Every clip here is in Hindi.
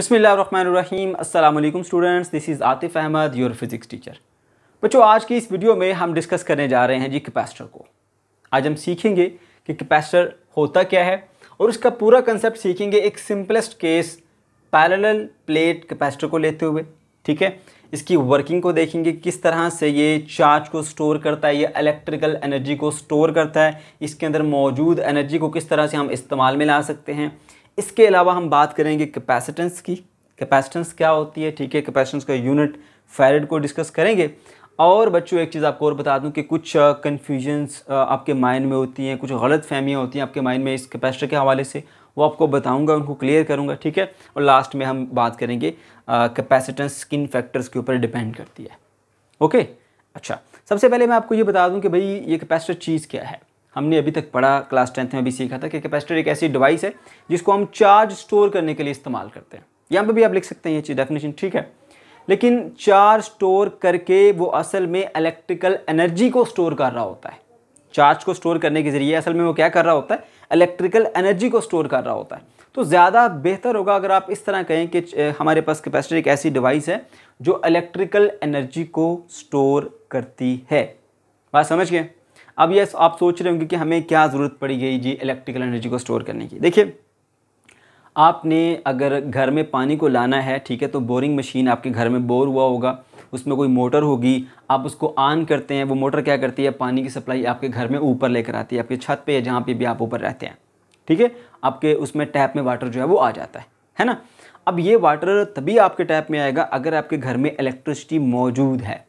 बिसमीम अल्लाम students this is Atif Ahmad your physics teacher बच्चों आज की इस वीडियो में हम डिस्कस करने जा रहे हैं जी कैपेसिटर को आज हम सीखेंगे कि कैपेसिटर होता क्या है और इसका पूरा कंसेप्ट सीखेंगे एक simplest case parallel plate capacitor को लेते हुए ठीक है इसकी वर्किंग को देखेंगे किस तरह से ये चार्ज को स्टोर करता है ये इलेक्ट्रिकल एनर्जी को स्टोर करता है इसके अंदर मौजूद एनर्जी को किस तरह से हम इस्तेमाल में ला सकते हैं इसके अलावा हम बात करेंगे कैपेसिटेंस की कैपेसिटेंस क्या होती है ठीक है कैपेसिटेंस का यूनिट फैरड को डिस्कस करेंगे और बच्चों एक चीज़ आपको और बता दूं कि कुछ कन्फ्यूजन्स आपके माइंड में होती हैं कुछ गलत फहमियाँ होती हैं आपके माइंड में इस कैपेसिटर के हवाले से वो आपको बताऊंगा उनको क्लियर करूंगा ठीक है और लास्ट में हम बात करेंगे कैपेसिटेंस किन फैक्टर्स के ऊपर डिपेंड करती है ओके अच्छा सबसे पहले मैं आपको ये बता दूँ कि भाई ये कैपेसिटर चीज़ क्या है हमने अभी तक पढ़ा क्लास टेंथ में अभी सीखा था कि कैपेसिटर एक ऐसी डिवाइस है जिसको हम चार्ज स्टोर करने के लिए इस्तेमाल करते हैं यहाँ पर भी आप लिख सकते हैं ये चीज़ डेफिनेशन ठीक है लेकिन चार्ज स्टोर करके वो असल में इलेक्ट्रिकल एनर्जी को स्टोर कर रहा होता है चार्ज को स्टोर करने के ज़रिए असल में वो क्या कर रहा होता है इलेक्ट्रिकल एनर्जी को स्टोर कर रहा होता है तो ज़्यादा बेहतर होगा अगर आप इस तरह कहें कि हमारे पास कैपेसिटर एक ऐसी डिवाइस है जो इलेक्ट्रिकल एनर्जी को स्टोर करती है बात समझ गए अब ये आप सोच रहे होंगे कि हमें क्या ज़रूरत पड़ी गई जी इलेक्ट्रिकल एनर्जी को स्टोर करने की देखिए आपने अगर घर में पानी को लाना है ठीक है तो बोरिंग मशीन आपके घर में बोर हुआ होगा उसमें कोई मोटर होगी आप उसको ऑन करते हैं वो मोटर क्या करती है पानी की सप्लाई आपके घर में ऊपर लेकर आती है आपकी छत पे या जहाँ पे भी आप ऊपर रहते हैं ठीक है आपके उसमें टैप में वाटर जो है वो आ जाता है है ना अब ये वाटर तभी आपके टैप में आएगा अगर आपके घर में इलेक्ट्रिसिटी मौजूद है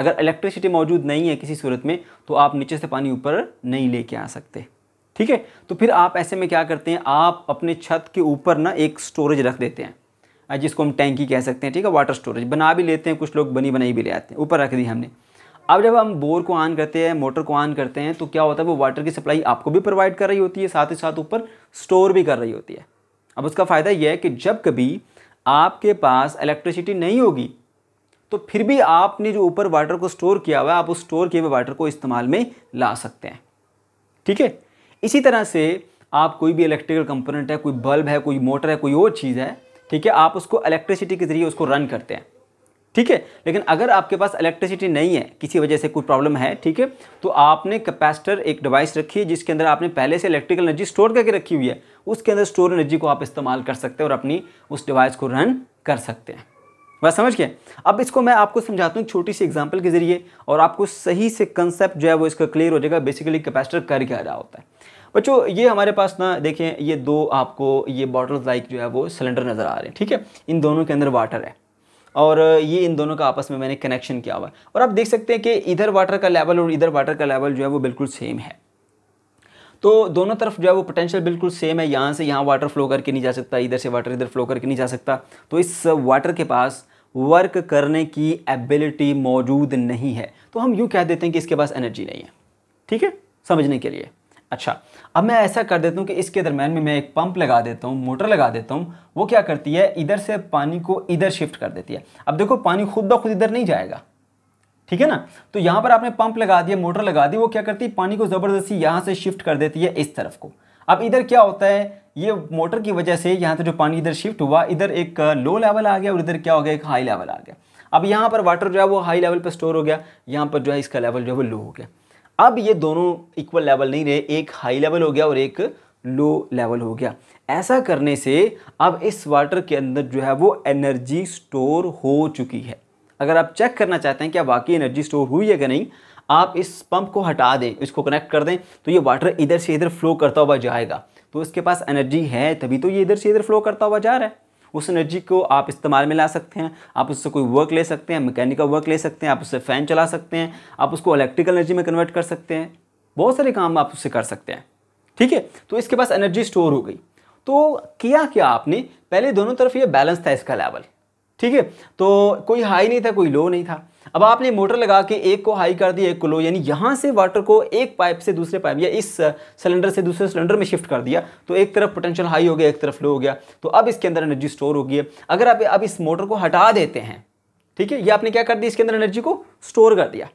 अगर इलेक्ट्रिसिटी मौजूद नहीं है किसी सूरत में तो आप नीचे से पानी ऊपर नहीं लेके आ सकते ठीक है तो फिर आप ऐसे में क्या करते हैं आप अपने छत के ऊपर ना एक स्टोरेज रख देते हैं जिसको हम टैंकी कह सकते हैं ठीक है वाटर स्टोरेज बना भी लेते हैं कुछ लोग बनी बनाई भी ले आते हैं ऊपर रख दी हमने अब जब हम बोर को ऑन करते हैं मोटर को ऑन करते हैं तो क्या होता है वो वाटर की सप्लाई आपको भी प्रोवाइड कर रही होती है साथ ही साथ ऊपर स्टोर भी कर रही होती है अब उसका फ़ायदा यह है कि जब कभी आपके पास इलेक्ट्रिसिटी नहीं होगी तो फिर भी आपने जो ऊपर वाटर को स्टोर किया हुआ है आप उस स्टोर किए हुए वाटर को इस्तेमाल में ला सकते हैं ठीक है इसी तरह से आप कोई भी इलेक्ट्रिकल कंपोनेंट है कोई बल्ब है कोई मोटर है कोई और चीज़ है ठीक है आप उसको इलेक्ट्रिसिटी के ज़रिए उसको रन करते हैं ठीक है लेकिन अगर आपके पास इलेक्ट्रिसिटी नहीं है किसी वजह से कोई प्रॉब्लम है ठीक है तो आपने कैपेसिटर एक डिवाइस रखी है जिसके अंदर आपने पहले से इलेक्ट्रिकल एनर्जी स्टोर करके रखी हुई है उसके अंदर स्टोर एनर्जी को आप इस्तेमाल कर सकते हैं और अपनी उस डिवाइस को रन कर सकते हैं बस समझ के अब इसको मैं आपको समझाता हूँ छोटी सी एग्जांपल के जरिए और आपको सही से कंसेप्ट जो है वो इसका क्लियर हो जाएगा बेसिकली कैपेसिटर कर क्या रहा होता है बच्चों ये हमारे पास ना देखें ये दो आपको ये बॉटल्स लाइक जो है वो सिलेंडर नज़र आ रहे हैं ठीक है इन दोनों के अंदर वाटर है और ये इन दोनों का आपस में मैंने कनेक्शन किया हुआ है और आप देख सकते हैं कि इधर वाटर का लेवल और इधर वाटर का लेवल जो है वो बिल्कुल सेम है तो दोनों तरफ जो है वो पोटेंशियल बिल्कुल सेम है यहाँ से यहाँ वाटर फ्लो करके नहीं जा सकता इधर से वाटर इधर फ्लो करके नहीं जा सकता तो इस वाटर के पास वर्क करने की एबिलिटी मौजूद नहीं है तो हम यूँ कह देते हैं कि इसके पास एनर्जी नहीं है ठीक है समझने के लिए अच्छा अब मैं ऐसा कर देता हूँ कि इसके दरम्यान में मैं एक पंप लगा देता हूँ मोटर लगा देता हूँ वो क्या करती है इधर से पानी को इधर शिफ्ट कर देती है अब देखो पानी खुद ब खुद इधर नहीं जाएगा ठीक है ना तो यहाँ पर आपने पंप लगा दिया मोटर लगा दी वो क्या करती है पानी को ज़बरदस्ती यहाँ से शिफ्ट कर देती है इस तरफ को अब इधर क्या होता है ये मोटर की वजह से यहाँ से जो पानी इधर शिफ्ट हुआ इधर एक लो लेवल आ गया और इधर क्या हो गया एक हाई लेवल आ गया अब यहाँ पर वाटर जो है वो हाई लेवल पर स्टोर हो गया यहाँ पर जो है इसका लेवल जो है वो लो हो गया अब ये दोनों इक्वल लेवल नहीं रहे एक हाई लेवल हो गया और एक लो लेवल हो गया ऐसा करने से अब इस वाटर के अंदर जो है वो एनर्जी स्टोर हो चुकी है अगर आप चेक करना चाहते हैं कि वाकई एनर्जी स्टोर हुई है कि नहीं आप इस पंप को हटा दें इसको कनेक्ट कर दें तो ये वाटर इधर से इधर फ्लो करता हुआ जाएगा तो इसके पास एनर्जी है तभी तो ये इधर से इधर फ्लो करता हुआ जा रहा है उस एनर्जी को आप इस्तेमाल में ला सकते हैं आप उससे कोई वर्क ले सकते हैं मैकेनिकल वर्क ले सकते हैं आप उससे फ़ैन चला सकते हैं आप उसको इलेक्ट्रिकल एनर्जी में कन्वर्ट कर सकते हैं बहुत सारे काम आप उससे कर सकते हैं ठीक है तो इसके पास एनर्जी स्टोर हो गई तो किया क्या आपने पहले दोनों तरफ ये बैलेंस था इसका लेवल ठीक है तो कोई हाई नहीं था कोई लो नहीं था अब आपने मोटर लगा के एक को हाई कर दिया एक को लो यानी यहाँ से वाटर को एक पाइप से दूसरे पाइप या इस सिलेंडर से दूसरे सिलेंडर में शिफ्ट कर दिया तो एक तरफ पोटेंशियल हाई हो गया एक तरफ लो हो गया तो अब इसके अंदर एनर्जी स्टोर होगी अगर आप अब इस मोटर को हटा देते हैं ठीक है ये आपने क्या कर दिया इसके अंदर एनर्जी को स्टोर कर दिया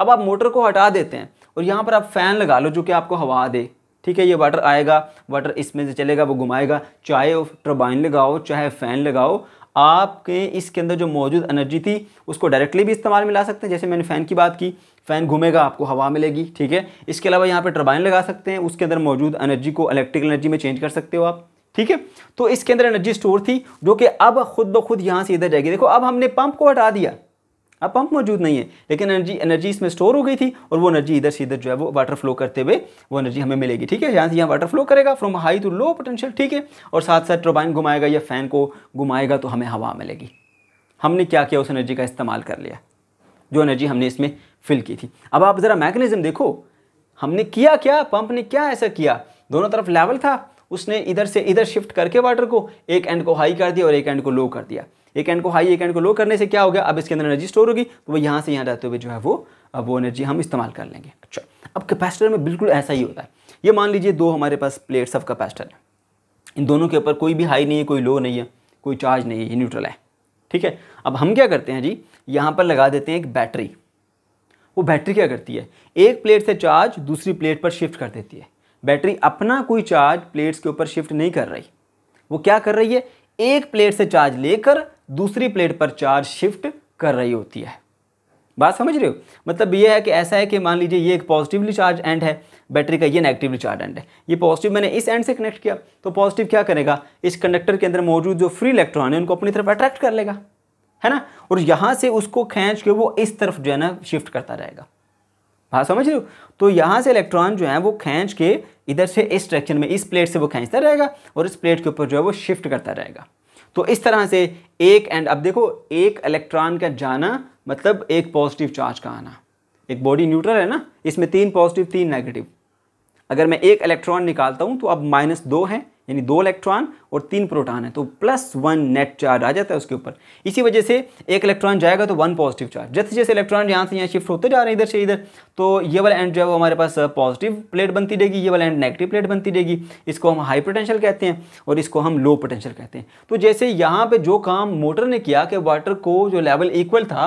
अब आप मोटर को हटा देते हैं और यहाँ पर आप फैन लगा लो जो कि आपको हवा दे ठीक है ये वाटर आएगा वाटर इसमें से चलेगा वो घुमाएगा चाहे टर्बाइन लगाओ चाहे फ़ैन लगाओ आपके इसके अंदर जो मौजूद एनर्जी थी उसको डायरेक्टली भी इस्तेमाल में ला सकते हैं जैसे मैंने फ़ैन की बात की फ़ैन घूमेगा आपको हवा मिलेगी ठीक है इसके अलावा यहाँ पर टर्बाइन लगा सकते हैं उसके अंदर मौजूद एनर्जी को इलेक्ट्रिकल एनर्जी में चेंज कर सकते हो आप ठीक है तो इसके अंदर एनर्जी स्टोर थी जो कि अब खुद ब खुद यहाँ से इधर जाएगी देखो अब हमने पंप को हटा दिया अब पंप मौजूद नहीं है लेकिन एनर्जी एनर्जी इसमें स्टोर हो गई थी और वो एनर्जी इधर से इधर जो है वो वाटर फ्लो करते हुए वो एनर्जी हमें मिलेगी ठीक है यहाँ से यहाँ वाटर फ्लो करेगा from high to low potential ठीक है और साथ साथ टर्बाइन घुमाएगा या फैन को घुमाएगा तो हमें हवा मिलेगी हमने क्या किया उस एनर्जी का इस्तेमाल कर लिया जो एनर्जी हमने इसमें फिल की थी अब आप ज़रा मैकेनिज़्म देखो हमने किया क्या पंप ने क्या ऐसा किया दोनों तरफ लेवल था उसने इधर से इधर शिफ्ट करके वाटर को एक एंड को हाई कर दिया और एक एंड को लो कर दिया एक एंड को हाई एक एंड को लो करने से क्या हो गया अब इसके अंदर एनर्जी स्टोर होगी तो वो यहाँ से यहाँ रहते हुए जो है वो अब वो एनर्जी हम इस्तेमाल कर लेंगे अच्छा अब कैपेसिटर में बिल्कुल ऐसा ही होता है ये मान लीजिए दो हमारे पास प्लेट्स ऑफ कैपेसिटर है इन दोनों के ऊपर कोई भी हाई नहीं है कोई लो नहीं है कोई चार्ज नहीं है ये न्यूट्रल है ठीक है अब हम क्या करते हैं जी यहाँ पर लगा देते हैं एक बैटरी वो बैटरी क्या करती है एक प्लेट से चार्ज दूसरी प्लेट पर शिफ्ट कर देती है बैटरी अपना कोई चार्ज प्लेट्स के ऊपर शिफ्ट नहीं कर रही वो क्या कर रही है एक प्लेट से चार्ज लेकर दूसरी प्लेट पर चार्ज शिफ्ट कर रही होती है बात समझ रहे हो मतलब ये है कि ऐसा है कि मान लीजिए ये एक पॉजिटिवली चार्ज एंड है बैटरी का ये नेगेटिवली चार्ज एंड है ये पॉजिटिव मैंने इस एंड से कनेक्ट किया तो पॉजिटिव क्या करेगा इस कंडक्टर के अंदर मौजूद जो फ्री इलेक्ट्रॉन है उनको अपनी तरफ अट्रैक्ट कर लेगा है ना और यहाँ से उसको खींच के वो इस तरफ जो है ना शिफ्ट करता रहेगा बात हाँ, समझ रहे हो तो यहाँ से इलेक्ट्रॉन जो है वो खींच के इधर से इस डायरेक्शन में इस प्लेट से वो खींचता रहेगा और इस प्लेट के ऊपर जो है वो शिफ्ट करता रहेगा तो इस तरह से एक एंड अब देखो एक इलेक्ट्रॉन का जाना मतलब एक पॉजिटिव चार्ज का आना एक बॉडी न्यूट्रल है ना इसमें तीन पॉजिटिव तीन नेगेटिव अगर मैं एक इलेक्ट्रॉन निकालता हूँ तो अब माइनस दो है यानी दो इलेक्ट्रॉन और तीन प्रोटॉन है तो प्लस वन नेट चार्ज आ जाता है उसके ऊपर इसी वजह से एक इलेक्ट्रॉन जाएगा तो वन पॉजिटिव चार्ज जैसे जैसे इलेक्ट्रॉन यहाँ से यहाँ शिफ्ट होते जा रहे हैं इधर से इधर तो ये वाला एंड जो है वो हमारे पास पॉजिटिव uh, प्लेट बनती रहेगी ये वाला एंड नेगेटिव प्लेट बनती रहेगी इसको हम हाई पोटेंशियल कहते हैं और इसको हम लो पोटेंशियल कहते हैं तो जैसे यहाँ पर जो काम मोटर ने किया कि वाटर को जो लेवल इक्वल था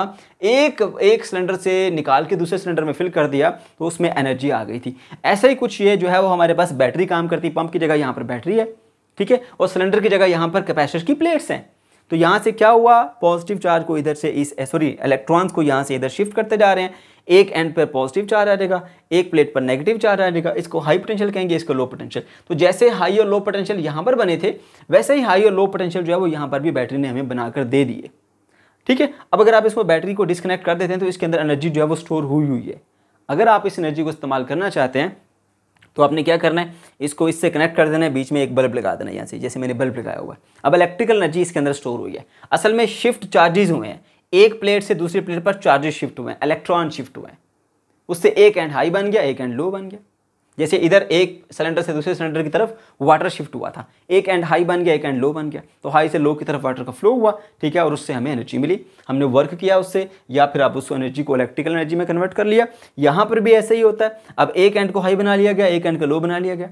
एक एक सिलेंडर से निकाल के दूसरे सिलेंडर में फिल कर दिया तो उसमें एनर्जी आ गई थी ऐसा ही कुछ ये जो है वो हमारे पास बैटरी काम करती पंप की जगह यहाँ पर बैटरी है ठीक है और सिलेंडर की जगह यहाँ पर कैपेसिटर की प्लेट्स हैं तो यहाँ से क्या हुआ पॉजिटिव चार्ज को इधर से इस सॉरी eh, इलेक्ट्रॉन्स को यहाँ से इधर शिफ्ट करते जा रहे हैं एक एंड पर पॉजिटिव चार्ज आ जाएगा एक प्लेट पर नेगेटिव चार्ज आ जाएगा इसको हाई पोटेंशियल कहेंगे इसको लो पोटेंशियल तो जैसे हाई और लो पोटेंशियल यहाँ पर बने थे वैसे ही हाई और लो पोटेंशियल जो है वो यहाँ पर भी बैटरी ने हमें बनाकर दे दिए ठीक है अब अगर आप इसमें बैटरी को डिस्कनेक्ट कर देते हैं तो इसके अंदर एनर्जी जो है वो स्टोर हुई हुई है अगर आप इस एनर्जी को इस्तेमाल करना चाहते हैं तो आपने क्या करना है इसको इससे कनेक्ट कर देना है बीच में एक बल्ब लगा देना है यहाँ से जैसे मैंने बल्ब लगाया हुआ है अब इलेक्ट्रिकल एनर्जी इसके अंदर स्टोर हुई है असल में शिफ्ट चार्जेज हुए हैं एक प्लेट से दूसरी प्लेट पर चार्जेस शिफ्ट हुए हैं इलेक्ट्रॉन शिफ्ट हुए हैं उससे एक एंड हाई बन गया एक एंड लो बन गया जैसे इधर एक सिलेंडर से दूसरे सिलेंडर की तरफ वाटर शिफ्ट हुआ था एक एंड हाई बन गया एक एंड लो बन गया तो हाई से लो की तरफ वाटर का फ्लो हुआ ठीक है और उससे हमें एनर्जी मिली हमने वर्क किया उससे या फिर आप उस एनर्जी को इलेक्ट्रिकल एनर्जी में कन्वर्ट कर लिया यहाँ पर भी ऐसे ही होता है अब एक एंड को हाई बना लिया गया एक एंड का लो बना लिया गया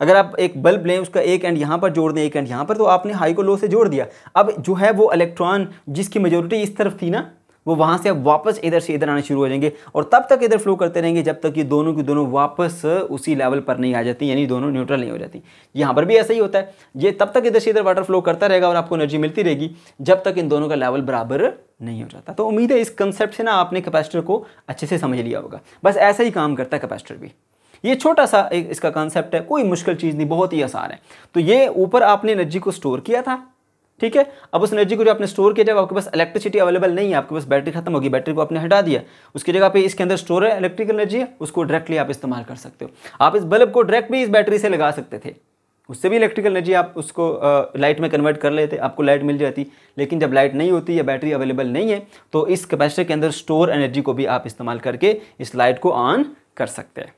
अगर आप एक बल्ब लें उसका एक एंड यहाँ पर जोड़ दें एक एंड यहाँ पर तो आपने हाई को लो से जोड़ दिया अब जो है वो इलेक्ट्रॉन जिसकी मेजोरिटी इस तरफ थी ना वो वहाँ से अब वापस इधर से इधर आना शुरू हो जाएंगे और तब तक इधर फ्लो करते रहेंगे जब तक ये दोनों की दोनों वापस उसी लेवल पर नहीं आ जाती यानी दोनों न्यूट्रल नहीं हो जाती यहाँ पर भी ऐसा ही होता है ये तब तक इधर से इधर वाटर फ्लो करता रहेगा और आपको एनर्जी मिलती रहेगी जब तक इन दोनों का लेवल बराबर नहीं हो जाता तो उम्मीद है इस कंसेप्ट से ना आपने कैपेसिटर को अच्छे से समझ लिया होगा बस ऐसा ही काम करता है कैपेसिटर भी ये छोटा सा एक इसका कॉन्सेप्ट है कोई मुश्किल चीज़ नहीं बहुत ही आसान है तो ये ऊपर आपने एनर्जी को स्टोर किया था ठीक है अब उस एनर्जी को जो आपने स्टोर किया जब आपके पास इलेक्ट्रिसिटी अवेलेबल नहीं है आपके पास बैटरी खत्म होगी बैटरी को आपने हटा दिया उसकी जगह पे इसके अंदर स्टोर है इलेक्ट्रिकल एनर्जी है उसको डायरेक्टली आप इस्तेमाल कर सकते हो आप इस बल्ब को डायरेक्ट भी इस बैटरी से लगा सकते थे उससे भी इलेक्ट्रिकल एनर्जी आप उसको लाइट में कन्वर्ट कर लेते आपको लाइट मिल जाती लेकिन जब लाइट नहीं होती या बैटरी अवेलेबल नहीं है तो इस कैपेसिटर के अंदर स्टोर एनर्जी को भी आप इस्तेमाल करके इस लाइट को ऑन कर सकते हैं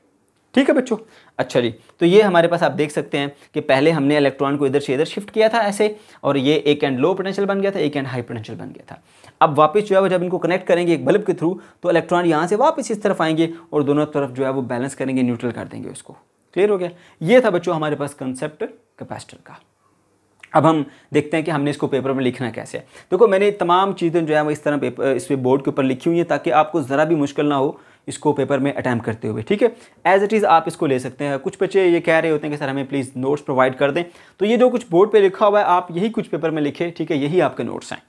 ठीक है बच्चों अच्छा जी तो ये हमारे पास आप देख सकते हैं कि पहले हमने इलेक्ट्रॉन को इधर से इधर शिफ्ट किया था ऐसे और ये एक एंड लो पोटेंशियल बन गया था एक एंड हाई पोटेंशियल बन गया था अब वापस जो है वो जब इनको कनेक्ट करेंगे एक बल्ब के थ्रू तो इलेक्ट्रॉन यहाँ से वापस इस तरफ आएंगे और दोनों तरफ जो है वो बैलेंस करेंगे न्यूट्रल कर देंगे उसको क्लियर हो गया ये था बच्चों हमारे पास कंसेप्ट कैपेसिटर का अब हम देखते हैं कि हमने इसको पेपर में लिखना कैसे है देखो मैंने तमाम चीज़ें जो है वो इस तरह पेपर इस पे बोर्ड के ऊपर लिखी हुई हैं ताकि आपको ज़रा भी मुश्किल ना हो इसको पेपर में अटैम्प करते हुए ठीक है एज इट इज़ आप इसको ले सकते हैं कुछ बच्चे ये कह रहे होते हैं कि सर हमें प्लीज़ नोट्स प्रोवाइड कर दें तो ये जो कुछ बोर्ड पर लिखा हुआ है आप यही कुछ पेपर में लिखें ठीक है यही आपके नोट्स हैं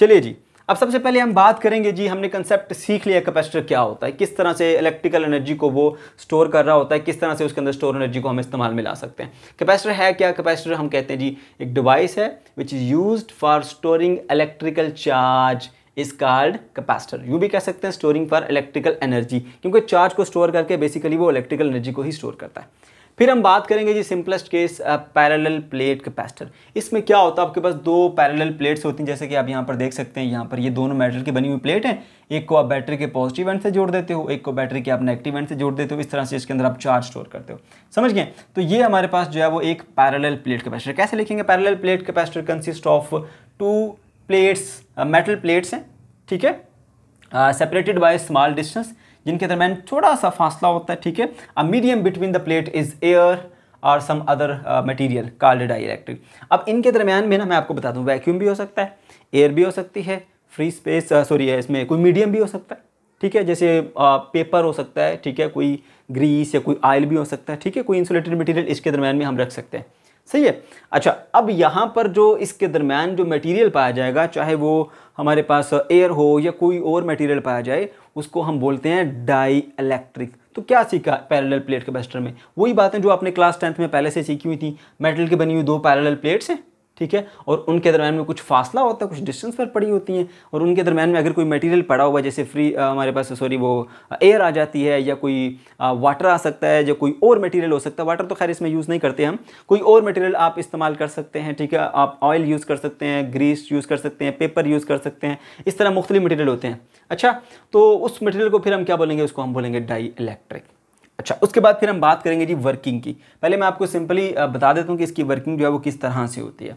चलिए जी अब सबसे पहले हम बात करेंगे जी हमने कंसेप्ट सीख लिया कैपेसिटर क्या होता है किस तरह से इलेक्ट्रिकल एनर्जी को वो स्टोर कर रहा होता है किस तरह से उसके अंदर स्टोर एनर्जी को हम इस्तेमाल में ला सकते हैं कैपेसिटर है क्या कैपेसिटर हम कहते हैं जी एक डिवाइस है which is use for storing electrical charge is called capacitor you भी कह सकते हैं स्टोरिंग फॉर इलेक्ट्रिकल एनर्जी क्योंकि चार्ज को स्टोर करके बेसिकली वो इलेक्ट्रिकल एनर्जी को ही स्टोर करता है फिर हम बात करेंगे जी simplest case parallel plate capacitor इसमें क्या होता है आपके पास दो पैरेलल प्लेट्स होती हैं जैसे कि आप यहाँ पर देख सकते हैं यहाँ पर ये दोनों मेटल की बनी हुई प्लेट हैं एक को आप बैटरी के पॉजिटिव एंड से जोड़ देते हो एक को बैटरी के आप नेगेटिव एंड से जोड़ देते हो इस तरह से इसके अंदर आप चार्ज स्टोर करते हो समझ गए तो ये हमारे पास जो है वो एक पैरल प्लेट कैपेसिटर कैसे लिखेंगे parallel plate capacitor consist of two plates metal plates हैं ठीक है सेपरेटेड बाय स्मॉल डिस्टेंस जिनके दरमियान छोटा सा फासला होता है ठीक है a medium between the plate is air और some other material called dielectric अब इनके दरमियान में ना मैं आपको बता दूँ वैक्यूम भी हो सकता है एयर भी हो सकती है फ्री स्पेस सॉरी है इसमें कोई मीडियम भी हो सकता है ठीक है जैसे आ, uh, पेपर हो सकता है ठीक है कोई ग्रीस या कोई ऑयल भी हो सकता है ठीक है कोई इंसुलेटेड मटेरियल इसके दरमियान में हम रख सकते हैं सही है अच्छा अब यहाँ पर जो इसके दरम्यान जो मटेरियल पाया जाएगा चाहे वो हमारे पास एयर हो या कोई और मटेरियल पाया जाए उसको हम बोलते हैं डाई इलेक्ट्रिक तो क्या सीखा पैरेलल प्लेट बेस्टर में वही बातें जो आपने क्लास टेंथ में पहले से सीखी हुई थी मेटल की बनी हुई दो पैरेलल प्लेट्स हैं ठीक है और उनके दरमियान में कुछ फासला होता है कुछ डिस्टेंस पर पड़ी होती हैं और उनके दरमियान में अगर कोई मटेरियल पड़ा हुआ जैसे फ्री हमारे पास सॉरी वो एयर आ जाती है या कोई आ, वाटर आ सकता है या कोई और मटेरियल हो सकता है वाटर तो खैर इसमें यूज़ नहीं करते हम कोई और मटेरियल आप इस्तेमाल कर सकते हैं ठीक है आप ऑयल यूज़ कर सकते हैं ग्रीस यूज़ कर सकते हैं पेपर यूज़ कर सकते हैं इस तरह मुख्तलि मटेरियल होते हैं अच्छा तो उस मटेरियल को फिर हम क्या बोलेंगे उसको हम बोलेंगे डाई इलेक्ट्रिक अच्छा उसके बाद फिर हम बात करेंगे जी वर्किंग की पहले मैं आपको सिंपली बता देता हूँ कि इसकी वर्किंग जो है वो किस तरह से होती है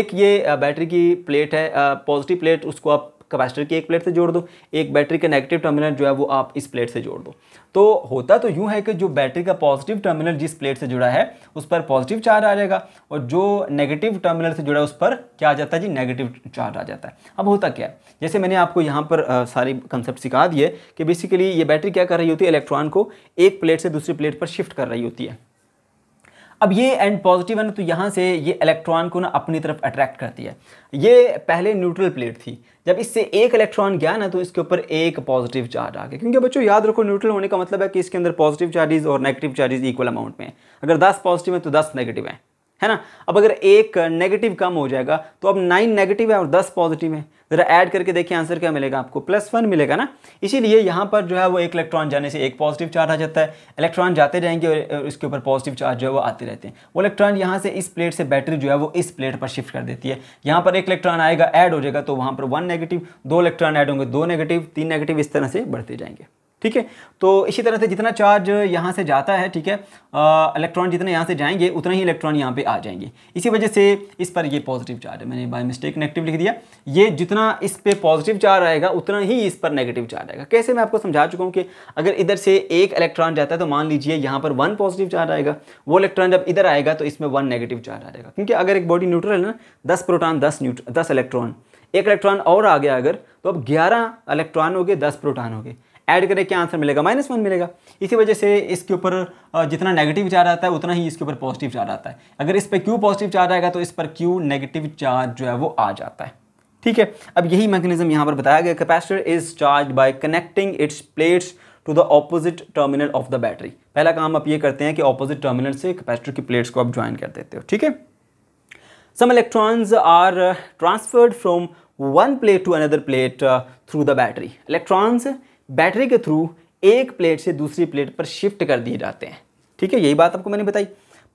एक ये बैटरी की प्लेट है पॉजिटिव प्लेट उसको आप कैपेसिटर की एक प्लेट से जोड़ दो एक बैटरी का नेगेटिव टर्मिनल जो है वो आप इस प्लेट से जोड़ दो तो होता तो यूँ है कि जो बैटरी का पॉजिटिव टर्मिनल जिस प्लेट से जुड़ा है उस पर पॉजिटिव चार्ज आ जाएगा और जो नेगेटिव टर्मिनल से जुड़ा है उस पर क्या आ जाता है जी नेगेटिव चार्ज आ जाता है अब होता क्या है जैसे मैंने आपको यहाँ पर सारी कंसेप्ट सिखा दिए कि बेसिकली ये बैटरी क्या कर रही होती है इलेक्ट्रॉन को एक प्लेट से दूसरी प्लेट पर शिफ्ट कर रही होती है अब ये एंड पॉजिटिव है ना तो यहाँ से ये इलेक्ट्रॉन को ना अपनी तरफ अट्रैक्ट करती है ये पहले न्यूट्रल प्लेट थी जब इससे एक इलेक्ट्रॉन गया ना तो इसके ऊपर एक पॉजिटिव चार्ज आ गया क्योंकि बच्चों याद रखो न्यूट्रल होने का मतलब है कि इसके अंदर पॉजिटिव चार्जेस और नेगेटिव चार्जेस इक्वल अमाउंट में अगर दस पॉजिटिव हैं तो दस नेगेटिव हैं है ना अब अगर एक नेगेटिव कम हो जाएगा तो अब नाइन नेगेटिव है और दस पॉजिटिव है ज़रा ऐड करके देखिए आंसर क्या मिलेगा आपको प्लस वन मिलेगा ना इसीलिए यहाँ पर जो है वो एक इलेक्ट्रॉन जाने से एक पॉजिटिव चार्ज आ जाता है इलेक्ट्रॉन जाते रहेंगे और इसके ऊपर पॉजिटिव चार्ज जो है वो आते रहते हैं वो इलेक्ट्रॉन यहाँ से इस प्लेट से बैटरी जो है वो इस प्लेट पर शिफ्ट कर देती है यहाँ पर एक इलेक्ट्रॉन आएगा ऐड हो जाएगा तो वहाँ पर वन नेगेटिव दो इलेक्ट्रॉन ऐड होंगे दो नेगेटिव तीन नेगेटिव इस तरह से बढ़ते जाएंगे ठीक है तो इसी तरह से जितना चार्ज यहाँ से जाता है ठीक है इलेक्ट्रॉन जितने यहाँ से जाएंगे उतना ही इलेक्ट्रॉन यहाँ पे आ जाएंगे इसी वजह से इस पर ये पॉजिटिव चार्ज है मैंने बाय मिस्टेक नेगेटिव लिख दिया ये जितना इस पर पॉजिटिव चार्ज आएगा उतना ही इस पर नेगेटिव चार्ज आएगा कैसे मैं आपको समझा चुका हूँ कि अगर इधर से एक इलेक्ट्रॉन जाता है तो मान लीजिए यहाँ पर वन पॉजिटिव चार्ज आएगा वो इलेक्ट्रॉन जब इधर आएगा तो इसमें वन नेगेटिव चार्ज आ जाएगा क्योंकि अगर एक बॉडी न्यूट्रल है ना दस प्रोटॉन दस न्यूट्र दस इलेक्ट्रॉन एक इलेक्ट्रॉन और आ गया अगर तो अब ग्यारह इलेक्ट्रॉन हो गए दस प्रोटॉन हो गए ऐड करें क्या आंसर मिलेगा माइनस वन मिलेगा इसी वजह से इसके ऊपर जितना नेगेटिव चार्ज आता है उतना ही इसके ऊपर पॉजिटिव चार्ज आता है अगर इस पर क्यू पॉजिटिव चार्ज आएगा तो इस पर क्यू नेगेटिव चार्ज जो है वो आ जाता है ठीक है अब यही मैकेनिज्म यहाँ पर बताया गया capacitor is charge by connecting its plates to the opposite terminal of the battery पहला काम आप ये करते हैं कि ऑपोजिट टर्मिनल से कैपेसिटर की प्लेट्स को आप ज्वाइन कर देते हो ठीक है some electrons are transferred from one plate to another plate through the battery electrons battery के थ्रू एक प्लेट से दूसरी प्लेट पर शिफ्ट कर दिए जाते हैं ठीक है यही बात आपको मैंने बताई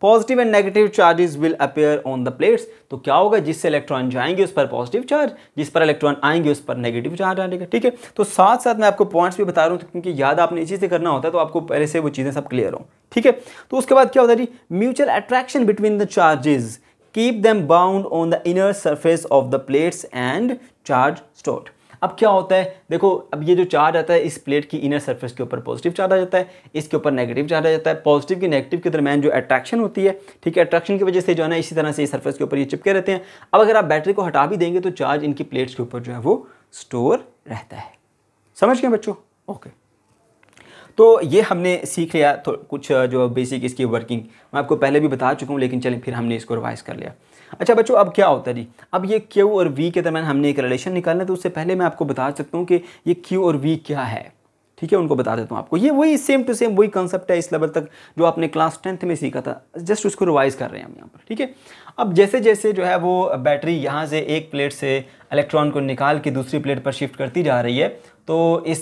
positive and negative charges will appear on the plates तो क्या होगा जिससे इलेक्ट्रॉन जाएंगे उस पर पॉजिटिव चार्ज जिस पर इलेक्ट्रॉन आएंगे उस पर नेगेटिव चार्ज आएगा ठीक है तो साथ साथ मैं आपको पॉइंट्स भी बता रहा हूँ तो क्योंकि याद आपने इसी से करना होता है तो आपको पहले से वो चीज़ें सब क्लियर हों ठीक है तो उसके बाद क्या होता है जी mutual attraction between the charges keep them bound on the inner surface of the plates and charge stored अब क्या होता है देखो अब ये जो चार्ज आता है इस प्लेट की इनर सर्फेस के ऊपर पॉजिटिव चार्ज आ जाता है इसके ऊपर नेगेटिव चार्ज आ जाता है पॉजिटिव की नेगेटिव के दरमियान जो अट्रैक्शन होती है ठीक है अट्रैक्शन की वजह से जो है ना इसी तरह से इस सर्फेस के ऊपर ये चिपके रहते हैं अब अगर आप बैटरी को हटा भी देंगे तो चार्ज इनकी प्लेट्स के ऊपर जो है वो स्टोर रहता है समझ गए बच्चों ओके तो ये हमने सीख लिया कुछ जो बेसिक इसकी वर्किंग मैं आपको पहले भी बता चुका हूँ लेकिन चलें फिर हमने इसको रिवाइज़ कर लिया अच्छा बच्चों अब क्या होता है जी अब ये क्यू और वी के दरमियान हमने एक रिलेशन निकालना है तो उससे पहले मैं आपको बता सकता हूँ कि ये क्यू और वी क्या है ठीक है उनको बता देता हूँ आपको ये वही सेम टू सेम वही कंसेप्ट है इस लेवल तक जो आपने क्लास टेंथ में सीखा था जस्ट उसको रिवाइज कर रहे हैं हम यहाँ पर ठीक है अब जैसे जैसे जो है वो बैटरी यहाँ से एक प्लेट से इलेक्ट्रॉन को निकाल के दूसरी प्लेट पर शिफ्ट करती जा रही है तो इस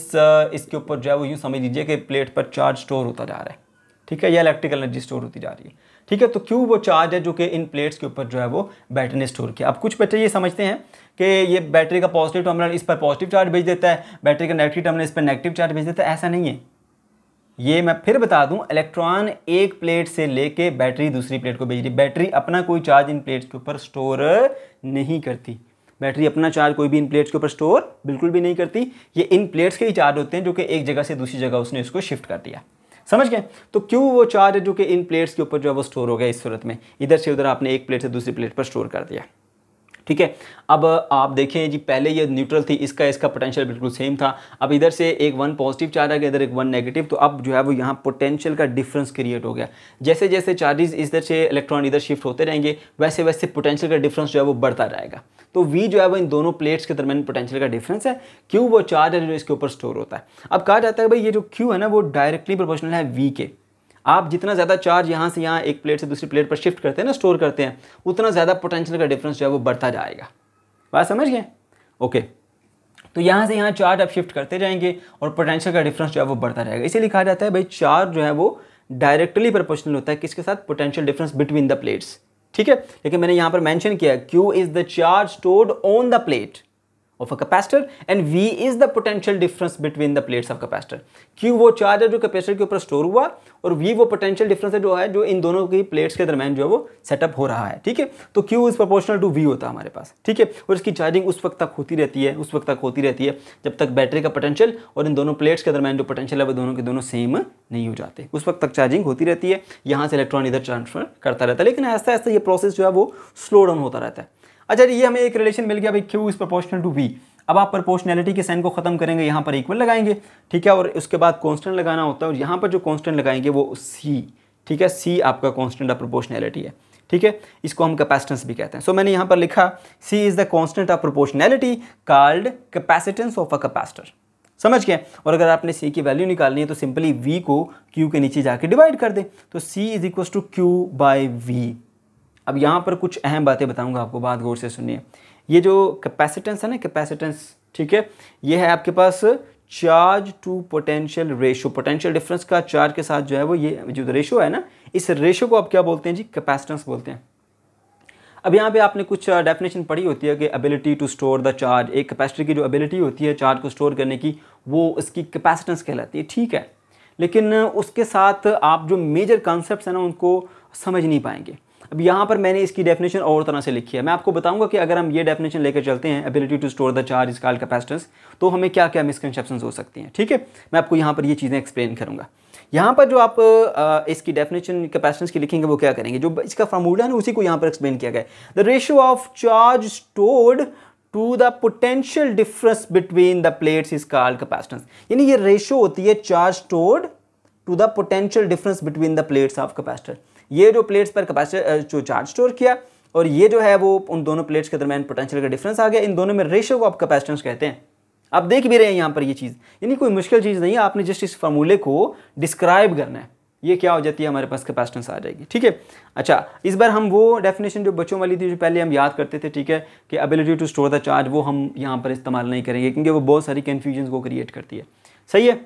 इसके ऊपर जो है वो यूँ समझ लीजिए कि प्लेट पर चार्ज स्टोर होता जा रहा है ठीक है या इलेक्ट्रिकल एनर्जी स्टोर होती जा रही है ठीक है तो क्यों वो चार्ज है जो कि इन प्लेट्स के ऊपर जो है वो बैटरी ने स्टोर किया अब कुछ बच्चे ये समझते हैं कि ये बैटरी का पॉजिटिव टर्मिनल इस पर पॉजिटिव चार्ज भेज देता है बैटरी का नेगेटिव टर्मिनल इस पर नेगेटिव चार्ज भेज देता है ऐसा नहीं है ये मैं फिर बता दूं इलेक्ट्रॉन एक प्लेट से लेके बैटरी दूसरी प्लेट को भेज रही बैटरी अपना कोई चार्ज इन प्लेट्स के ऊपर स्टोर नहीं करती बैटरी अपना चार्ज कोई भी इन प्लेट्स के ऊपर स्टोर बिल्कुल भी नहीं करती ये इन प्लेट्स के ही चार्ज होते हैं जो कि एक जगह से दूसरी जगह उसने इसको शिफ्ट कर दिया समझ गए तो क्यों वो चार्ज है जो कि इन प्लेट्स के ऊपर जो है वो स्टोर हो गया इस सूरत में इधर से उधर आपने एक प्लेट से दूसरी प्लेट पर स्टोर कर दिया ठीक है अब आप देखें जी पहले ये न्यूट्रल थी इसका इसका पोटेंशियल बिल्कुल सेम था अब इधर से एक वन पॉजिटिव चार्ज आ गया इधर एक वन नेगेटिव तो अब जो है वो यहाँ पोटेंशियल का डिफरेंस क्रिएट हो गया जैसे जैसे चार्जेस इधर से इलेक्ट्रॉन इधर शिफ्ट होते रहेंगे वैसे वैसे पोटेंशियल का डिफरेंस जो है वो बढ़ता रहेगा तो वी जो है वो इन दोनों प्लेट्स के दरमियान पोटेंशियल का डिफरेंस है क्यों वो चार्ज है जो इसके ऊपर स्टोर होता है अब कहा जाता है भाई ये जो क्यू है ना वो डायरेक्टली प्रोपोर्शनल है वी के आप जितना ज़्यादा चार्ज यहाँ से यहाँ एक प्लेट से दूसरी प्लेट पर शिफ्ट करते हैं ना स्टोर करते हैं उतना ज़्यादा पोटेंशियल का डिफरेंस जो है वो बढ़ता जाएगा बात समझ गए ओके तो यहाँ से यहाँ चार्ज आप शिफ्ट करते जाएंगे और पोटेंशियल का डिफरेंस जो है वो बढ़ता जाएगा इसीलिए कहा जाता है भाई चार्ज जो है वो डायरेक्टली प्रपोर्शनल होता है किसके साथ potential difference between the plates ठीक है लेकिन मैंने यहाँ पर मैंशन किया Q is the charge stored on the plate of a capacitor and V is the potential difference between the plates of capacitor Q वो चार्ज है जो कैपेसिटर के ऊपर स्टोर हुआ और वी वो पोटेंशियल डिफरेंस है जो है जो इन दोनों की प्लेट्स के दरमियान जो है वो सेटअप हो रहा है ठीक है तो Q is proportional to V होता है हमारे पास ठीक है और इसकी चार्जिंग उस वक्त तक होती रहती है उस वक्त तक होती रहती है जब तक बैटरी का पोटेंशियल और इन दोनों प्लेट्स के दरमियान जो पोटेंशियल है वो दोनों के दोनों सेम नहीं हो जाते उस वक्त तक चार्जिंग होती रहती है यहाँ से इलेक्ट्रॉन इधर ट्रांसफर करता रहता है लेकिन ऐसा ऐसा ये प्रोसेस जो है वो स्लो डाउन होता रहता है अच्छा ये हमें एक रिलेशन मिल गया भाई Q is proportional to V अब आप प्रोपोर्शनैलिटी के साइन को खत्म करेंगे यहाँ पर इक्वल लगाएंगे ठीक है और उसके बाद कॉन्स्टेंट लगाना होता है और यहाँ पर जो कॉन्स्टेंट लगाएंगे वो सी ठीक है सी आपका कॉन्स्टेंट ऑफ प्रोपोर्शनैलिटी है ठीक है इसको हम कैपेसिटेंस भी कहते हैं सो so, मैंने यहाँ पर लिखा C is the constant of proportionality called capacitance of a capacitor समझ गए और अगर आपने सी की वैल्यू निकालनी है तो सिंपली वी को क्यू के नीचे जाके डिवाइड कर दें तो C is equal to Q by V अब यहाँ पर कुछ अहम बातें बताऊँगा आपको बात गौर से सुनिए ये जो कैपेसिटेंस है ना कैपेसिटेंस ठीक है ये है आपके पास charge to potential ratio potential difference का चार्ज के साथ जो है वो ये जो रेशो है ना इस रेशो को आप क्या बोलते हैं जी कैपेसिटेंस बोलते हैं अब यहाँ पे आपने कुछ डेफिनेशन पढ़ी होती है कि ability to store the charge एक कैपेसिटर की जो एबिलिटी होती है चार्ज को स्टोर करने की वो उसकी कैपेसिटेंस कहलाती है ठीक है लेकिन उसके साथ आप जो मेजर कॉन्सेप्ट है ना उनको समझ नहीं पाएंगे अब यहाँ पर मैंने इसकी डेफिनेशन और तरह से लिखी है मैं आपको बताऊंगा कि अगर हम ये डेफिनेशन लेकर चलते हैं ability to store the charge is called capacitance तो हमें क्या क्या मिसकनसेप्शन हो सकती हैं ठीक है मैं आपको यहाँ पर ये चीज़ें एक्सप्लेन करूँगा यहाँ पर जो आप इसकी डेफिनेशन कैपेसिटेंस की लिखेंगे वो क्या करेंगे जो इसका फार्मूला है उसी को यहाँ पर एक्सप्लेन किया गया the ratio of charge stored to the potential difference between the plates is called capacitance यानी ये रेशियो होती है charge stored to the potential difference between the plates of capacitor ये जो प्लेट्स पर कैपेसिटर जो चार्ज स्टोर किया और ये जो है वो उन दोनों प्लेट्स के दरमियान पोटेंशियल का डिफरेंस आ गया इन दोनों में रेशियो को आप कैपेसिटेंस कहते हैं आप देख भी रहे हैं यहाँ पर ये चीज़ यानी कोई मुश्किल चीज़ नहीं है आपने जस्ट इस फार्मूले को डिस्क्राइब करना है ये क्या हो जाती है हमारे पास कैपेसिटेंस आ जाएगी ठीक है अच्छा इस बार हम वो डेफिनेशन जो बच्चों वाली थी जो पहले हम याद करते थे ठीक है कि ability to store the charge वो हम यहाँ पर इस्तेमाल नहीं करेंगे क्योंकि वो बहुत सारी कन्फ्यूजन को क्रिएट करती है सही है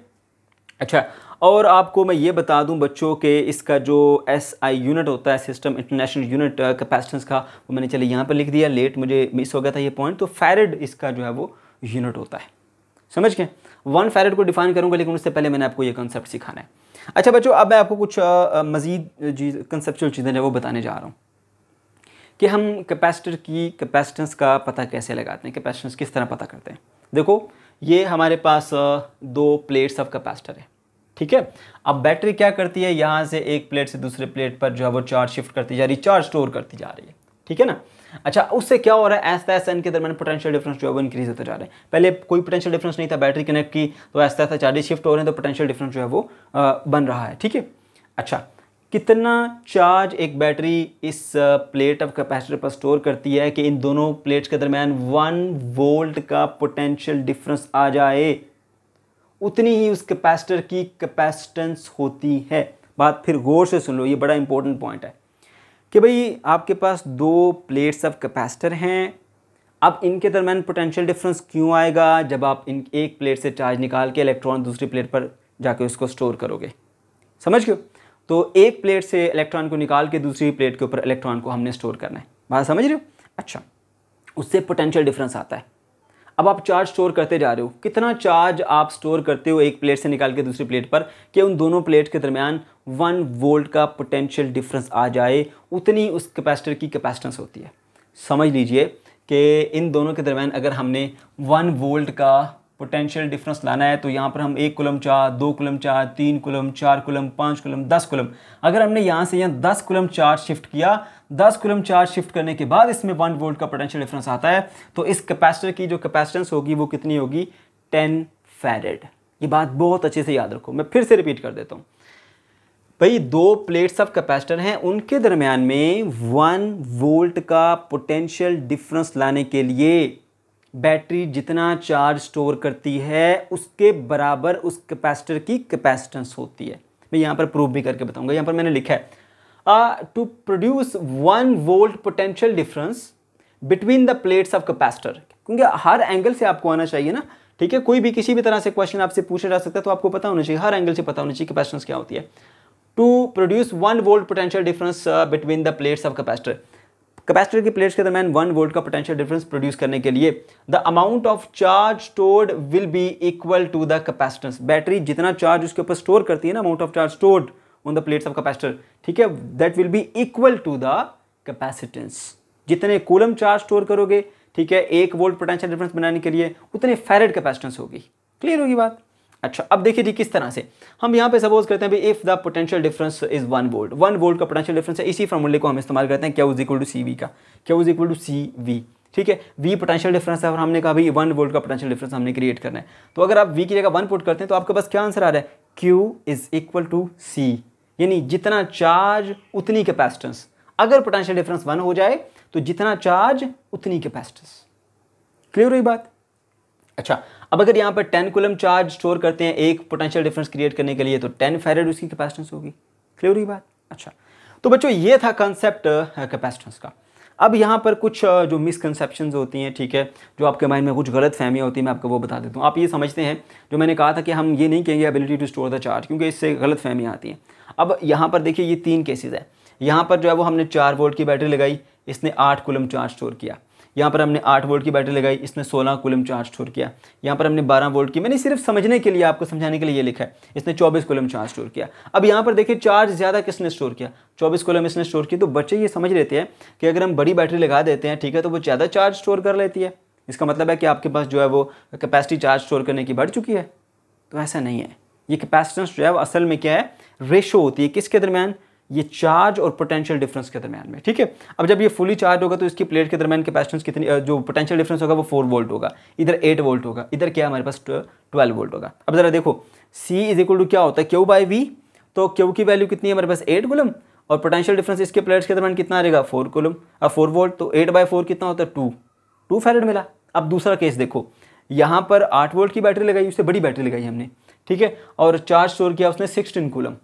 अच्छा और आपको मैं ये बता दूं बच्चों के इसका जो एस आई यूनिट होता है सिस्टम इंटरनेशनल यूनिट कैपेसिटेंस का वो मैंने चले यहाँ पर लिख दिया लेट मुझे मिस हो गया था ये पॉइंट तो फेरेड इसका जो है वो यूनिट होता है समझ गए वन फेरेड को डिफाइन करूँगा लेकिन उससे पहले मैंने आपको ये कंसेप्ट सिखाना है अच्छा बच्चों अब मैं आपको कुछ uh, uh, मज़ीद कंसेप्चुअल चीज़ें जो वो बताने जा रहा हूँ कि हम कैपेसिटर की कैपेसिटेंस का पता कैसे लगाते हैं कैपेसिटेंस किस तरह पता करते हैं देखो ये हमारे पास uh, दो प्लेट्स ऑफ कैपेसिटर है ठीक है अब बैटरी क्या करती है यहाँ से एक प्लेट से दूसरे प्लेट पर जो है वो चार्ज शिफ्ट करती जा रही चार्ज स्टोर करती जा रही है ठीक है ना अच्छा उससे क्या हो रहा है ऐसा ऐसा इनके दरमियान पोटेंशियल डिफरेंस जो है वो इंक्रीज होते जा रहे हैं पहले कोई पोटेंशियल डिफरेंस नहीं था बैटरी कनेक्ट की तो ऐसा ऐसा चार्जेस शिफ्ट हो रहे हैं तो पोटेंशियल डिफरेंस जो है वो बन रहा है ठीक है अच्छा कितना चार्ज एक बैटरी इस प्लेट ऑफ कैपेसिटर पर स्टोर करती है कि इन दोनों प्लेट्स के दरमियान वन वोल्ट का पोटेंशियल डिफरेंस आ जाए उतनी ही उस कैपेसिटर की कैपेसिटेंस होती है बात फिर गौर से सुन लो ये बड़ा इंपॉर्टेंट पॉइंट है कि भाई आपके पास दो प्लेट्स ऑफ कैपेसिटर हैं अब इनके दरमियान पोटेंशियल डिफरेंस क्यों आएगा जब आप इन एक प्लेट से चार्ज निकाल के इलेक्ट्रॉन दूसरी प्लेट पर जाके उसको स्टोर करोगे समझ गए तो एक प्लेट से इलेक्ट्रॉन को निकाल के दूसरी प्लेट के ऊपर इलेक्ट्रॉन को हमने स्टोर करना है बात समझ रहे हो अच्छा उससे पोटेंशियल डिफरेंस आता है अब आप चार्ज स्टोर करते जा रहे हो कितना चार्ज आप स्टोर करते हो एक प्लेट से निकाल के दूसरी प्लेट पर कि उन दोनों प्लेट के दरमियान वन वोल्ट का पोटेंशियल डिफरेंस आ जाए उतनी उस कैपेसिटर की कैपेसिटेंस होती है समझ लीजिए कि इन दोनों के दरमियान अगर हमने वन वोल्ट का पोटेंशियल डिफरेंस लाना है तो यहाँ पर हम एक कुलम चार दो कुलम चार तीन कुलम चार कुलम पाँच कुलम दस कुलम अगर हमने यहाँ से यहाँ दस कुलम चार शिफ्ट किया दस कुलम चार शिफ्ट करने के बाद इसमें वन वोल्ट का पोटेंशियल डिफरेंस आता है तो इस कैपेसिटर की जो कैपेसिटेंस होगी वो कितनी होगी टेन फैरेड ये बात बहुत अच्छे से याद रखो मैं फिर से रिपीट कर देता हूँ भाई दो प्लेट्स ऑफ कैपेसिटर हैं उनके दरमियान में वन वोल्ट का पोटेंशियल डिफरेंस लाने के लिए बैटरी जितना चार्ज स्टोर करती है उसके बराबर उस कैपेसिटर की कैपेसिटेंस होती है मैं यहाँ पर प्रूव भी करके बताऊँगा यहाँ पर मैंने लिखा है to produce one volt potential difference between the plates of capacitor क्योंकि हर एंगल से आपको आना चाहिए ना ठीक है कोई भी किसी भी तरह से क्वेश्चन आपसे पूछा जा सकता है तो आपको पता होना चाहिए हर एंगल से पता होना चाहिए कैपेसिटेंस क्या होती है to produce one volt potential difference between the plates of capacitor capacitor की प्लेट्स के दरमियान वन वोल्ट का पोटेंशियल डिफरेंस प्रोड्यूस करने के लिए the amount of charge stored will be equal to the capacitance battery जितना चार्ज उसके ऊपर स्टोर करती है ना amount of charge stored on the plates of capacitor ठीक है that will be equal to the capacitance जितने कूलम चार्ज स्टोर करोगे ठीक है एक वोल्ट पोटेंशियल डिफरेंस बनाने के लिए उतने फेरेड कैपेसिटेंस होगी क्लियर होगी बात अच्छा अब देखिए जी किस तरह से हम यहाँ पे सपोज करते हैं भाई if the potential difference is one volt one volt का पोटेंशियल डिफरेंस है इसी फॉर्मूले को हम इस्तेमाल करते हैं क्या उज इक्वल टू सी वी का क्या उज इक्वल टू सी वी ठीक है वी पोटेंशियल डिफरेंस है और हमने कहा भाई वन वोल्ट का पोटेंशियल डिफरेंस हमने क्रिएट करना है तो अगर आप वी की जगह वन पुट करते हैं तो आपके पास क्या आंसर आ रहा है Q is equal to C यानी जितना चार्ज उतनी कैपेसिटेंस अगर पोटेंशियल डिफरेंस वन हो जाए तो जितना चार्ज उतनी कैपेसिटेंस क्लियर हुई बात अच्छा अब अगर यहाँ पर टेन कुलम चार्ज स्टोर करते हैं एक पोटेंशियल डिफरेंस क्रिएट करने के लिए तो टेन फेरेड उसकी कैपेसिटेंस होगी क्लियर हुई बात अच्छा तो बच्चों ये था कंसेप्ट कैपेसिटेंस uh, का अब यहाँ पर कुछ uh, जो मिसकनसेप्शन होती हैं ठीक है जो आपके माइंड में कुछ गलत फहमियाँ होती हैं मैं आपको वो बता देता हूँ आप ये समझते हैं जो मैंने कहा था कि हम ये नहीं कहेंगे ability to store the charge क्योंकि इससे गलत फहमियाँ आती हैं अब यहाँ पर देखिए ये तीन केसेज है यहाँ पर जो है वो हमने चार वोल्ट की बैटरी लगाई इसने आठ कुलम चार्ज स्टोर किया यहाँ पर हमने आठ वोल्ट की बैटरी लगाई इसने सोलह कुलम चार्ज स्टोर किया यहाँ पर हमने बारह वोल्ट की मैंने सिर्फ समझने के लिए आपको समझाने के लिए लिखा है इसने चौबीस कुलम चार्ज स्टोर किया अब यहाँ पर देखिए चार्ज ज़्यादा किसने स्टोर किया चौबीस कुलम इसने स्टोर किया तो बच्चे ये समझ लेते हैं कि अगर हम बड़ी बैटरी लगा देते हैं ठीक है तो वो ज़्यादा चार्ज स्टोर कर लेती है इसका मतलब है कि आपके पास जो है वो कैपेसिटी चार्ज स्टोर करने की बढ़ चुकी है तो ऐसा नहीं है ये कैपेसिटेंस जो है असल में क्या है रेशो होती है किसके दरमियान ये चार्ज और पोटेंशियल डिफरेंस के दरमियान में ठीक है अब जब ये फुली चार्ज होगा तो इसकी प्लेट के दरमियान कैपेसिटेंस कितनी जो पोटेंशियल डिफरेंस होगा वो फोर वोल्ट होगा इधर एट वोल्ट होगा इधर क्या हमारे पास ट्वेल्व वोल्ट होगा अब ज़रा देखो सी इज इक्वल टू क्या होता है क्यू बाई वी तो क्यू की वैल्यू कितनी है हमारे पास एट गुलम और पोटेंशियल डिफरेंस इसके प्लेट्स के दरमियान कितना आएगा फोर कुलम अब फोर वोल्ट तो एट बाई फोर कितना होता है टू टू फेरेड मिला अब दूसरा केस देखो यहाँ पर आठ वोल्ट की बैटरी लगाई उससे बड़ी बैटरी लगाई हमने ठीक है और चार्ज स्टोर किया उसने सिक्सटीन कुलम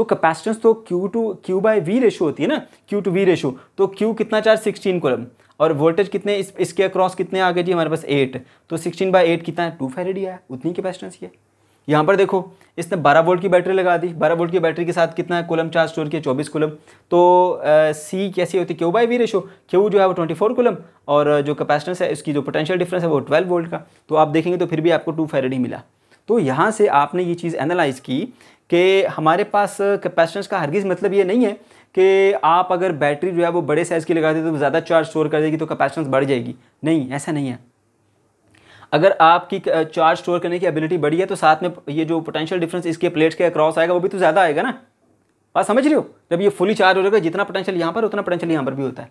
तो कैपेसिटेंस तो Q to Q by V ratio होती है ना क्यू टू वी रेशो तो क्यू कितना चार्ज सिक्सटीन कोलम और वोल्टेज कितने इस, इसके अक्रॉस कितने आ गए जी हमारे पास एट तो सिक्सटीन बाई एट कितना है टू फेरेड ही आया उतनी कैपेसिटेंस ही है यहाँ पर देखो इसने 12 वोल्ट की बैटरी लगा दी 12 वोल्ट की बैटरी के साथ कितना कोलम चार्ज स्टोर किया चौबीस कोलम तो सी कैसी होती है Q by V ratio Q जो है वो 24 कोलम और जो कैपेसिटेंस है इसकी जो पोटेंशियल डिफरेंस है वो 12 वोल्ट का तो आप देखेंगे तो फिर भी आपको टू फेरेड ही मिला तो यहाँ से आपने ये चीज़ एनालाइज की कि हमारे पास कैपेसिटेंस का हरगिज़ मतलब ये नहीं है कि आप अगर बैटरी जो है वो बड़े साइज़ की लगा लगाते तो ज़्यादा चार्ज स्टोर कर देगी तो कैपेसिटेंस बढ़ जाएगी नहीं ऐसा नहीं है अगर आपकी चार्ज स्टोर करने की एबिलिटी बढ़ी है तो साथ में ये जो पोटेंशियल डिफरेंस इसके प्लेट्स के अक्रॉस आएगा वो भी तो ज़्यादा आएगा ना बात समझ रहे हो जब ये फुली चार्ज हो जाएगा जितना पोटेंशियल यहाँ पर उतना पोटेंशियल यहाँ पर भी होता है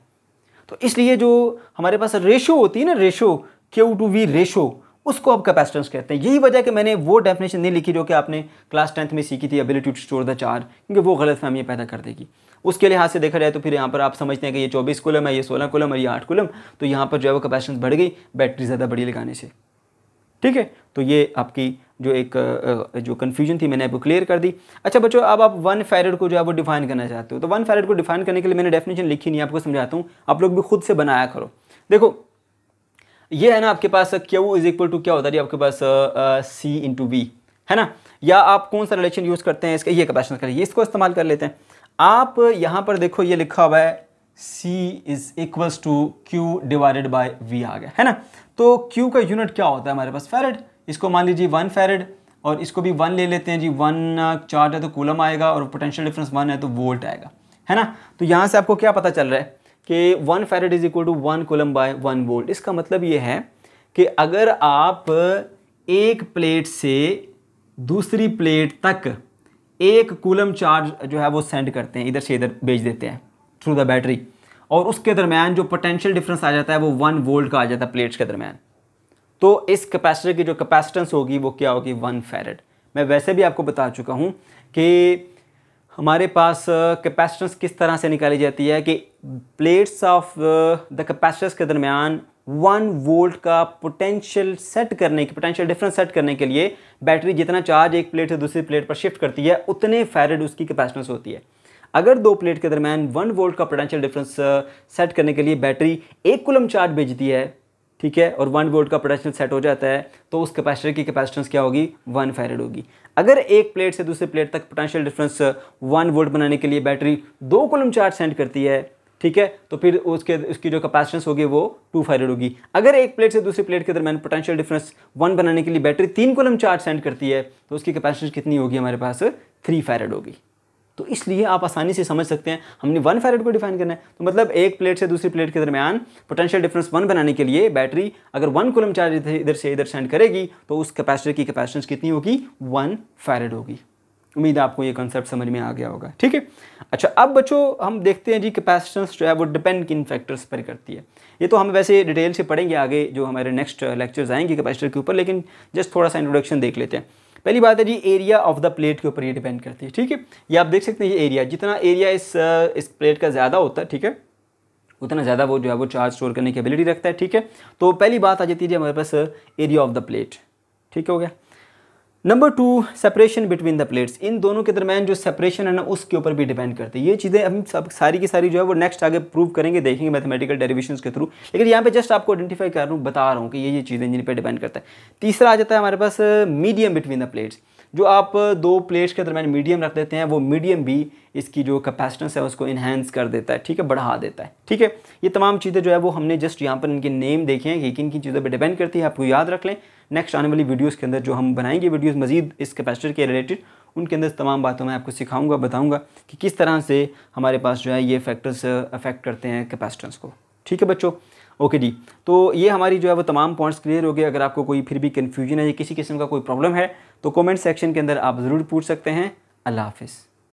तो इसलिए जो हमारे पास रेशो होती है ना ratio Q to V ratio उसको अब कैपेसिटेंस कहते हैं यही वजह कि मैंने वो डेफिनेशन नहीं लिखी जो कि आपने क्लास टेंथ में सीखी थी एबिलिटी टू स्टोर द चार क्योंकि वो गलत फहमी पैदा कर देगी उसके लिहाज से देखा जाए तो फिर यहाँ पर आप समझते हैं कि ये चौबीस कुलम है ये सोलह कुलम और ये आठ कुलम तो यहाँ पर जो है वो कैपेसिटेंस बढ़ गई बैटरी ज़्यादा बड़ी लगाने से ठीक है तो ये आपकी जो एक जो कन्फ्यूजन थी मैंने आपको क्लियर कर दी अच्छा बच्चों अब आप वन फेरेड को जो है वो डिफाइन करना चाहते हो तो वन फेरड को डिफाइन करने के लिए मैंने डेफिनेशन लिखी नहीं आपको समझाता हूँ आप लोग भी खुद से बनाया करो देखो ये है ना आपके पास क्यू इज इक्वल टू क्या होता है आपके पास सी इंटू वी है ना या आप कौन सा रिलेशन यूज़ करते हैं इसका ये कैपेशन करिए कर इसको इस्तेमाल कर लेते हैं आप यहां पर देखो ये लिखा हुआ है C is equal to Q divided by V आ गया है ना तो क्यू का यूनिट क्या होता है हमारे पास फेरेड इसको मान लीजिए वन फेरेड और इसको भी वन ले लेते हैं जी वन चार्ज है तो कूलम आएगा और पोटेंशियल डिफरेंस वन है तो वोल्ट आएगा है ना तो यहाँ से आपको क्या पता चल रहा है कि one farad is equal to one coulomb by one volt इसका मतलब ये है कि अगर आप एक प्लेट से दूसरी प्लेट तक एक कूलम चार्ज जो है वो सेंड करते हैं इधर से इधर भेज देते हैं थ्रू द बैटरी और उसके दरमियान जो पोटेंशियल डिफरेंस आ जाता है वो वन वोल्ट का आ जाता है प्लेट्स के दरमियान तो इस कैपेसिटर की जो कैपेसिटेंस होगी वो क्या होगी वन फेरेड मैं वैसे भी आपको बता चुका हूँ कि हमारे पास कैपेसिटेंस किस तरह से निकाली जाती है कि प्लेट्स ऑफ द कैपेसिटर्स के दरमियान वन वोल्ट का पोटेंशियल सेट करने की पोटेंशियल डिफरेंस सेट करने के लिए बैटरी जितना चार्ज एक प्लेट से दूसरी प्लेट पर शिफ्ट करती है उतने फैरड उसकी कैपेसिटेंस होती है अगर दो प्लेट के दरमियान वन वोल्ट का पोटेंशियल डिफरेंस सेट करने के लिए बैटरी एक कुलम चार्ज भेजती है ठीक है और वन वोल्ट का पोटेंशियल सेट हो जाता है तो उस कैपेसिटर की कैपेसिटेंस क्या होगी वन फैरड होगी अगर एक प्लेट से दूसरे प्लेट तक पोटेंशियल डिफरेंस वन वोल्ट बनाने के लिए बैटरी दो कुलम चार्ज सेंड करती है ठीक है तो फिर उसके उसकी जो कैपेसिटेंस होगी वो टू फाइडेड होगी अगर एक प्लेट से दूसरी प्लेट के दरमियान पोटेंशियल डिफरेंस वन बनाने के लिए बैटरी तीन कोलम चार्ज सेंड करती है तो उसकी कैपेसिटेंस कितनी होगी हमारे पास थ्री फाइडेड होगी तो इसलिए आप आसानी से समझ सकते हैं हमने वन फैरेड को डिफाइन करना है तो मतलब एक प्लेट से दूसरी प्लेट के दरमियान पोटेंशियल डिफरेंस वन बनाने के लिए बैटरी अगर वन कोलम चार्ज इधर से इधर सेंड करेगी तो उस कैपेसिटर की कैपेसिटेंस कितनी होगी वन फायरड होगी उम्मीद है आपको ये कंसेप्ट समझ में आ गया होगा ठीक है अच्छा अब बच्चों हम देखते हैं जी कैपेसिटेंस जो है वो डिपेंड किन फैक्टर्स पर करती है ये तो हम वैसे डिटेल से पढ़ेंगे आगे जो हमारे नेक्स्ट लेक्चर्स आएंगे कैपेसिटर के ऊपर लेकिन जस्ट थोड़ा सा इंट्रोडक्शन देख लेते हैं पहली बात है जी एरिया ऑफ द प्लेट के ऊपर ये डिपेंड करती है ठीक है ये आप देख सकते हैं ये एरिया जितना एरिया इस इस प्लेट का ज़्यादा होता है ठीक है उतना ज़्यादा वो जो है वो चार्ज स्टोर करने की एबिलिटी रखता है ठीक है तो पहली बात आ जाती है जी हमारे पास एरिया ऑफ द प्लेट ठीक हो गया number two separation between the plates इन दोनों के दरमियान जो सेपरेशन है ना उसके ऊपर भी डिपेंड करती है ये चीज़ें हम सब सारी की सारी जो है वो नेक्स्ट आगे प्रूव करेंगे देखेंगे मैथमेटिकल डेरिवेशन के थ्रू लेकिन यहाँ पे जस्ट आपको आइडेंटिफाई कर रहा हूँ बता रहा हूँ कि ये ये चीज़ें जिन पर डिपेंड करता है तीसरा आ जाता है हमारे पास मीडियम बिटवीन द प्लेट्स जो आप uh, दो प्लेट्स के दरमियान मीडियम रख देते हैं वो मीडियम भी इसकी जो कैपेसिटेंस है उसको इन्हेंस कर देता है ठीक है बढ़ा देता है ठीक है ये तमाम चीज़ें जो है वो हमने जस्ट यहाँ पर इनके नेम देखे हैं कि किन किन चीज़ों पर डिपेंड करती है आपको याद रख लें नेक्स्ट आने वाली वीडियोस के अंदर जो हम बनाएंगे वीडियोस मजीद इस कैपेसिटर के रिलेटेड उनके अंदर तमाम बातों में आपको सिखाऊंगा बताऊंगा कि किस तरह से हमारे पास जो है ये फैक्टर्स अफेक्ट करते हैं कैपेसिटेंस को ठीक है बच्चों ओके जी तो ये हमारी जो है वो तमाम पॉइंट्स क्लियर हो गए अगर आपको कोई फिर भी कन्फ्यूजन है या किसी किस्म का कोई प्रॉब्लम है तो कॉमेंट सेक्शन के अंदर आप ज़रूर पूछ सकते हैं अल्लाह हाफिज़